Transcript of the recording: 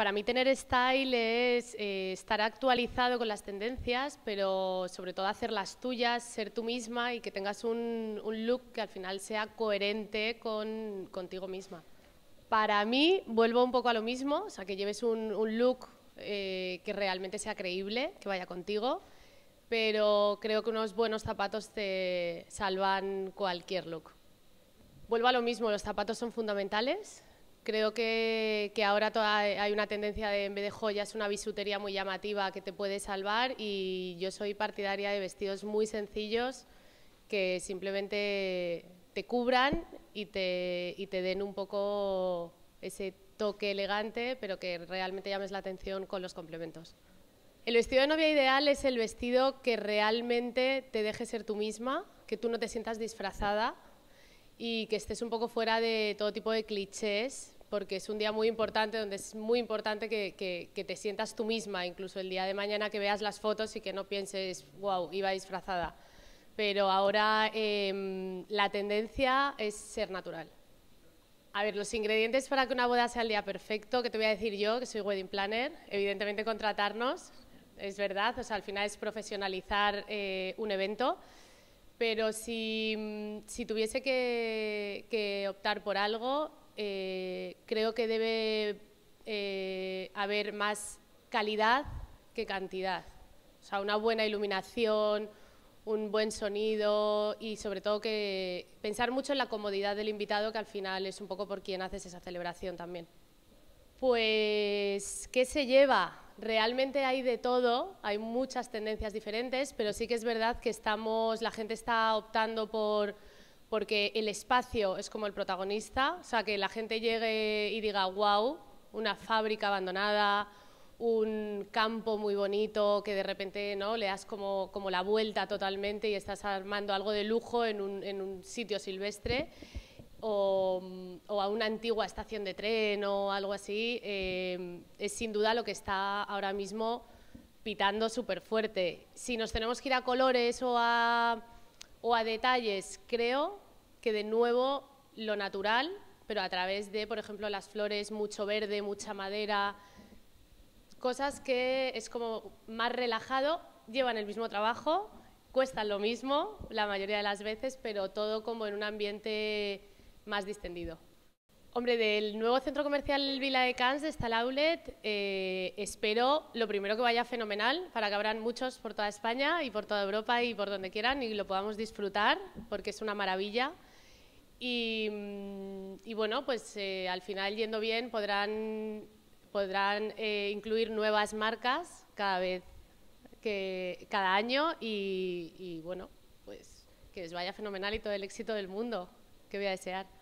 Para mí tener style es eh, estar actualizado con las tendencias, pero sobre todo hacer las tuyas, ser tú misma y que tengas un, look que al final sea coherente con, contigo misma. Para mí, vuelvo un poco a lo mismo, o sea, que lleves un, look eh, que realmente sea creíble, que vaya contigo, pero creo que unos buenos zapatos te salvan cualquier look. Vuelvo a lo mismo, los zapatos son fundamentales, Creo que, ahora hay una tendencia de, en vez de joyas, una bisutería muy llamativa que te puede salvar y yo soy partidaria de vestidos muy sencillos que simplemente te cubran y te den un poco ese toque elegante, pero que realmente llames la atención con los complementos. El vestido de novia ideal es el vestido que realmente te deje ser tú misma, que tú no te sientas disfrazada y que estés un poco fuera de todo tipo de clichés, porque es un día muy importante donde es muy importante que, te sientas tú misma, incluso el día de mañana que veas las fotos y que no pienses, wow, iba disfrazada. Pero ahora em, la tendencia es ser natural. A ver, los ingredientes para que una boda sea el día perfecto, que te voy a decir yo, que soy wedding planner, evidentemente contratarnos, es verdad, o sea, al final es profesionalizar eh, un evento pero si, tuviese que, optar por algo, eh, creo que debe eh, haber más calidad que cantidad. O sea, una buena iluminación, un buen sonido y sobre todo que pensar mucho en la comodidad del invitado, que al final es un poco por quien haces esa celebración también. Pues, ¿qué se lleva? realmente hay de todo, hay muchas tendencias diferentes, pero sí que es verdad que estamos, la gente está optando por porque el espacio es como el protagonista, o sea, que la gente llegue y diga, wow, una fábrica abandonada, un campo muy bonito que de repente ¿no? le das como, como la vuelta totalmente y estás armando algo de lujo en un, en un sitio silvestre o, a una antigua estación de tren o algo así, eh, es sin duda lo que está ahora mismo pitando súper fuerte. Si nos tenemos que ir a colores o a detalles, creo que de nuevo lo natural, pero a través de, por ejemplo, las flores, mucho verde, mucha madera, cosas que es como más relajado, llevan el mismo trabajo, cuestan lo mismo la mayoría de las veces, pero todo como en un ambiente más distendido. Hombre, del nuevo centro comercial Vila de Cans, de el outlet, eh, espero lo primero que vaya fenomenal, para que habrán muchos por toda España y por toda Europa y por donde quieran y lo podamos disfrutar, porque es una maravilla. Y, mm, bueno, pues eh, al final yendo bien podrán, podrán eh, incluir nuevas marcas cada vez, que, cada año y, y bueno, pues que les vaya fenomenal y todo el éxito del mundo que voy a desear.